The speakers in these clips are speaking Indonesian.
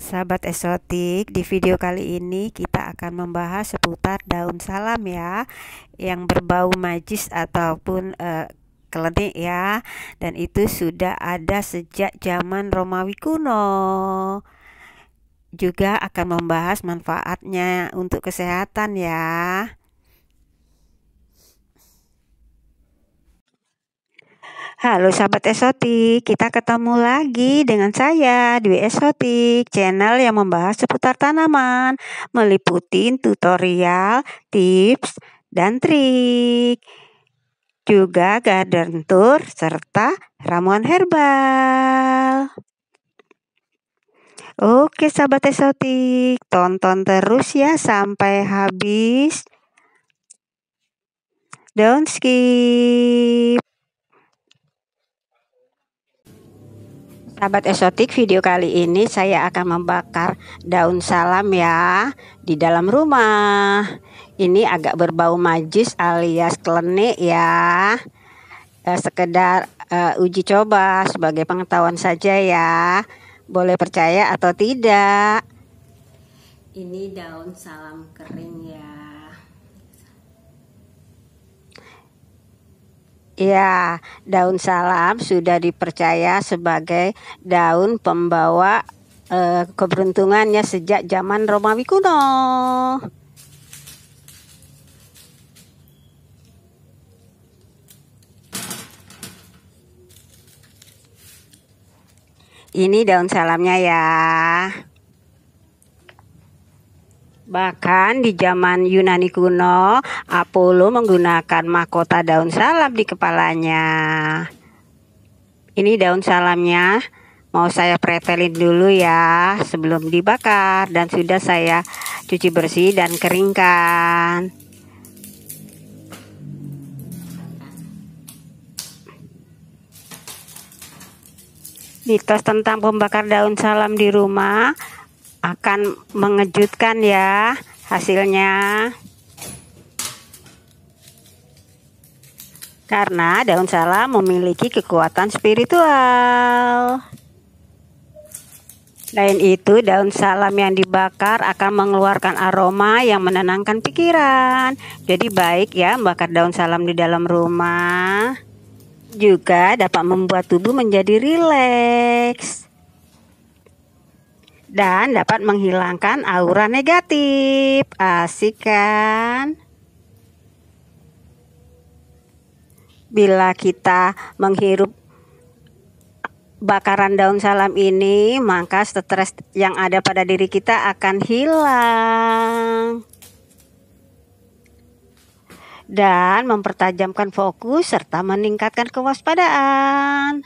sahabat Esotik, di video kali ini kita akan membahas seputar daun salam ya, yang berbau majis ataupun uh, eh, kelenik ya, dan itu sudah ada sejak zaman Romawi kuno. Juga akan membahas manfaatnya untuk kesehatan ya. Halo sahabat esotik, kita ketemu lagi dengan saya Dwi Esotik, channel yang membahas seputar tanaman, meliputi tutorial, tips, dan trik. Juga garden tour serta ramuan herbal. Oke sahabat esotik, tonton terus ya sampai habis. Don't skip. Sahabat esotik, video kali ini saya akan membakar daun salam ya di dalam rumah. Ini agak berbau majis alias klenik ya. Eh, sekedar eh, uji coba sebagai pengetahuan saja ya. Boleh percaya atau tidak. Ini daun salam kering ya. Ya, daun salam sudah dipercaya sebagai daun pembawa eh, keberuntungannya sejak zaman Romawi kuno. Ini daun salamnya ya. Bahkan di zaman Yunani kuno, Apollo menggunakan mahkota daun salam di kepalanya. Ini daun salamnya mau saya pretelin dulu ya sebelum dibakar dan sudah saya cuci bersih dan keringkan. Mitos tentang pembakar daun salam di rumah akan mengejutkan ya hasilnya karena daun salam memiliki kekuatan spiritual. Lain itu, daun salam yang dibakar akan mengeluarkan aroma yang menenangkan pikiran. Jadi baik ya membakar daun salam di dalam rumah. Juga dapat membuat tubuh menjadi rileks dan dapat menghilangkan aura negatif. Asik kan? Bila kita menghirup bakaran daun salam ini, maka stres yang ada pada diri kita akan hilang. Dan mempertajamkan fokus serta meningkatkan kewaspadaan.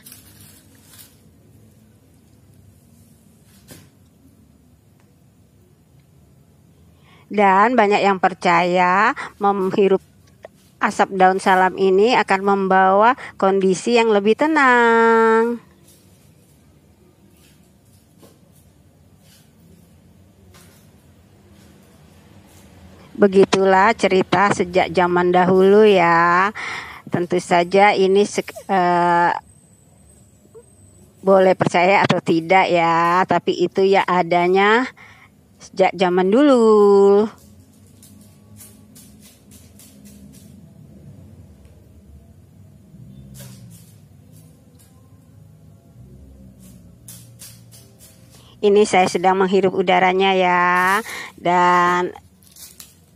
Dan banyak yang percaya menghirup asap daun salam ini akan membawa kondisi yang lebih tenang. Begitulah cerita sejak zaman dahulu ya. Tentu saja ini uh, boleh percaya atau tidak ya, tapi itu ya adanya sejak zaman dulu. Ini saya sedang menghirup udaranya ya dan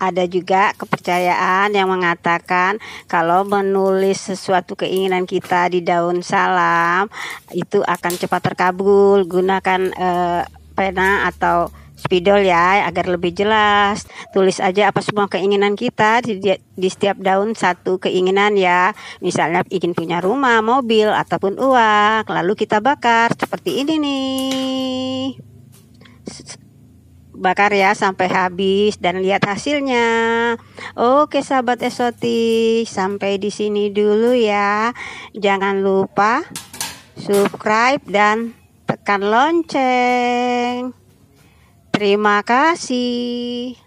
ada juga kepercayaan yang mengatakan kalau menulis sesuatu keinginan kita di daun salam itu akan cepat terkabul. Gunakan eh, pena atau spidol ya agar lebih jelas. Tulis aja apa semua keinginan kita di, di setiap daun satu keinginan ya. Misalnya ingin punya rumah, mobil ataupun uang. Lalu kita bakar seperti ini nih. Bakar ya sampai habis dan lihat hasilnya. Oke sahabat esotis sampai di sini dulu ya. Jangan lupa subscribe dan tekan lonceng. Terima kasih.